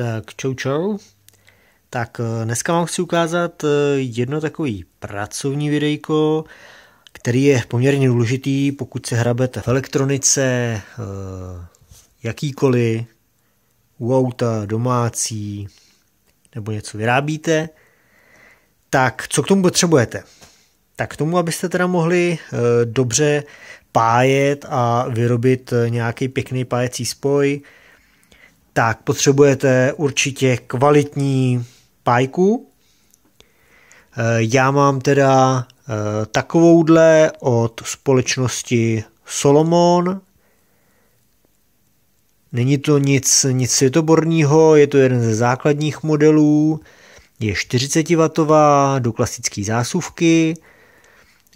Tak čau čau. Tak dneska vám chci ukázat eh, jedno takový pracovní videjko, který je poměrně důležitý, pokud se hrabete v elektronice, eh, jakýkoliv, u auta, domácí, nebo něco vyrábíte. Tak co k tomu potřebujete? Tak k tomu, abyste teda mohli eh, dobře pájet a vyrobit nějaký pěkný pájecí spoj, tak potřebujete určitě kvalitní pájku. Eh, já mám teda eh, takovouhle od společnosti Solomon. Není to nic, nic světoborního, je to jeden ze základních modelů. Je 40W do klasické zásuvky,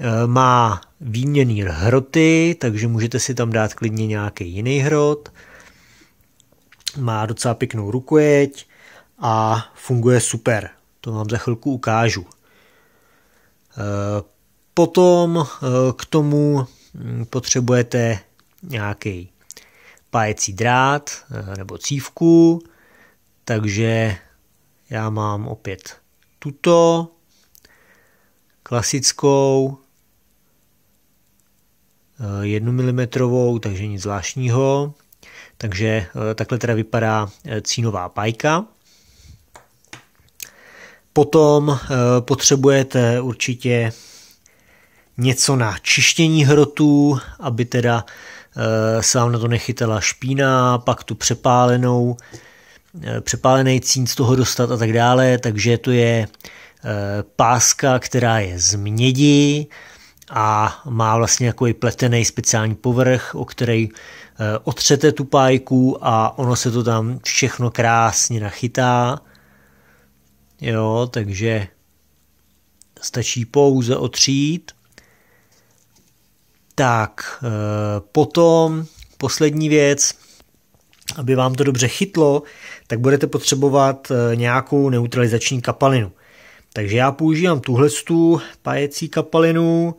eh, má výměný hroty, takže můžete si tam dát klidně nějaký jiný hrot. Má docela pěknou rukojeť a funguje super. To vám za chvilku ukážu. E, potom e, k tomu mm, potřebujete nějaký pájecí drát e, nebo cívku, takže já mám opět tuto klasickou 1 mm, takže nic zvláštního. Takže eh, takhle teda vypadá eh, cínová pájka. Potom eh, potřebujete určitě něco na čištění hrotů, aby teda se vám na to nechytala špína, pak tu přepálenou, přepálený cín z toho dostat a tak dále, takže to je páska, která je z mědi, a má vlastně takový pletený speciální povrch, o který eh, otřete tu pájku a ono se to tam všechno krásně nachytá. Jo, takže stačí pouze otřít. Tak, eh, potom poslední věc, aby vám to dobře chytlo, tak budete potřebovat eh, nějakou neutralizační kapalinu. Takže já používám tuhle tu kapalinu,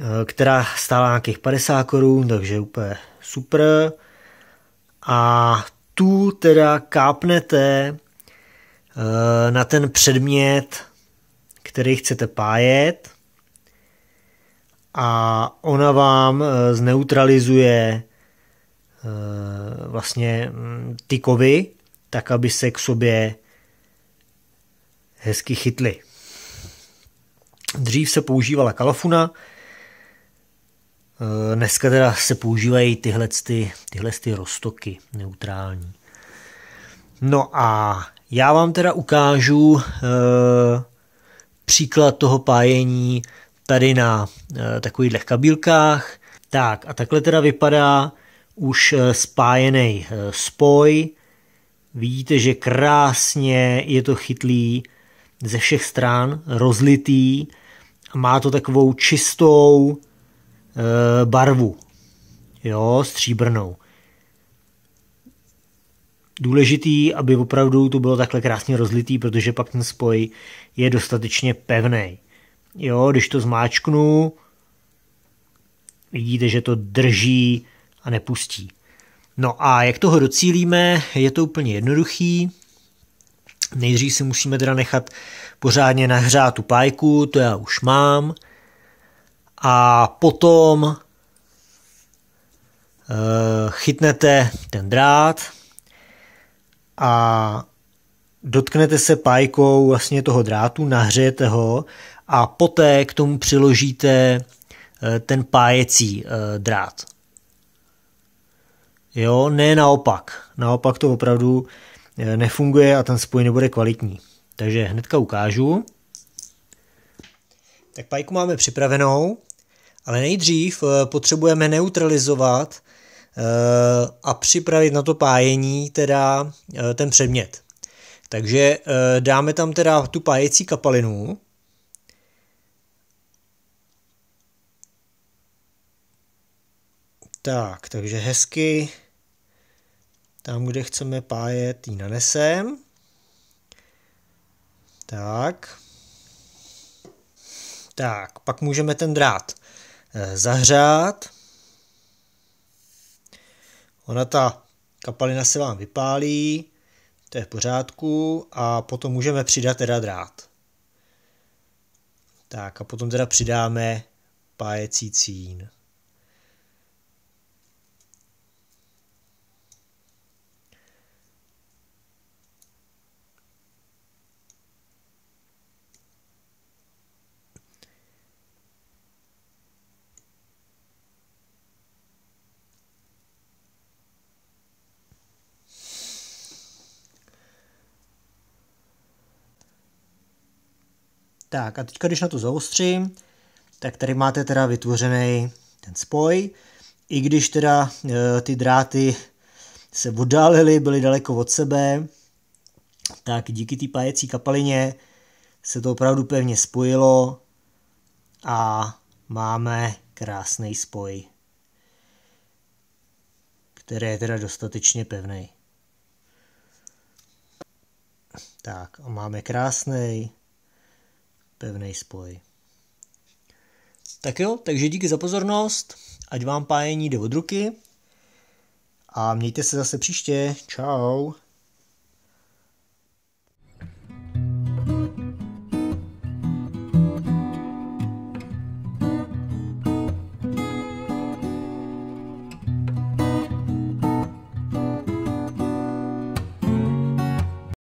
Eh, která stála nějakých 50 korun, takže úplně super. A tu teda kápnete eh, na ten předmět, který chcete pájet a ona vám eh, zneutralizuje vlastně hm, ty kovy, tak aby se k sobě hezky chytly. Dřív se používala kalafuna, Eh, dneska teda se používají tyhle, ty, tyhle ty roztoky neutrální. No a já vám teda ukážu e, příklad toho pájení tady na e, takových kabílkách. Tak a takhle teda vypadá už spájený spoj. Vidíte, že krásně je to chytlý ze všech stran, rozlitý. Má to takovou čistou Eh, barvu, jo, stříbrnou. Důležitý, aby opravdu to bylo takhle krásně rozlitý, protože pak ten spoj je dostatečně pevný. Jo, když to zmáčknu, vidíte, že to drží a nepustí. No a jak toho docílíme, je to úplně jednoduchý. Nejdřív si musíme teda nechat pořádně nahřát tu pájku, to já už mám – a potom eh, chytnete ten drát a dotknete se pájkou vlastně toho drátu, nahřejete ho a poté k tomu přiložíte eh, ten pájecí eh, drát. Jo, ne naopak. Naopak to opravdu nefunguje a ten spoj nebude kvalitní. Takže hnedka ukážu. Tak pájku máme připravenou. Ale nejdřív eh, potřebujeme neutralizovat eh, a připravit na to pájení teda eh, ten předmět. Takže dáme tam teda tu pájecí kapalinu. Tak, takže hezky tam, kde chceme pájet, ji nanesem. Tak. Tak, pak můžeme ten drát Eh, zahřát. Ona ta kapalina se vám vypálí, to je v pořádku a potom můžeme přidat teda drát. Tak a potom teda přidáme pájecí cín. Tak a teďka, když na to zaostřím, tak tady máte teda vytvořený ten spoj, i když teda e, ty dráty se oddálily, byly daleko od sebe, tak díky té pájecí kapalině se to opravdu pevně spojilo a máme krásný spoj, který je teda dostatečně pevný. Tak a máme krásný pevný spoj. Tak jo, takže díky za pozornost, ať vám pájení jde od ruky a mějte se zase příště. Čau.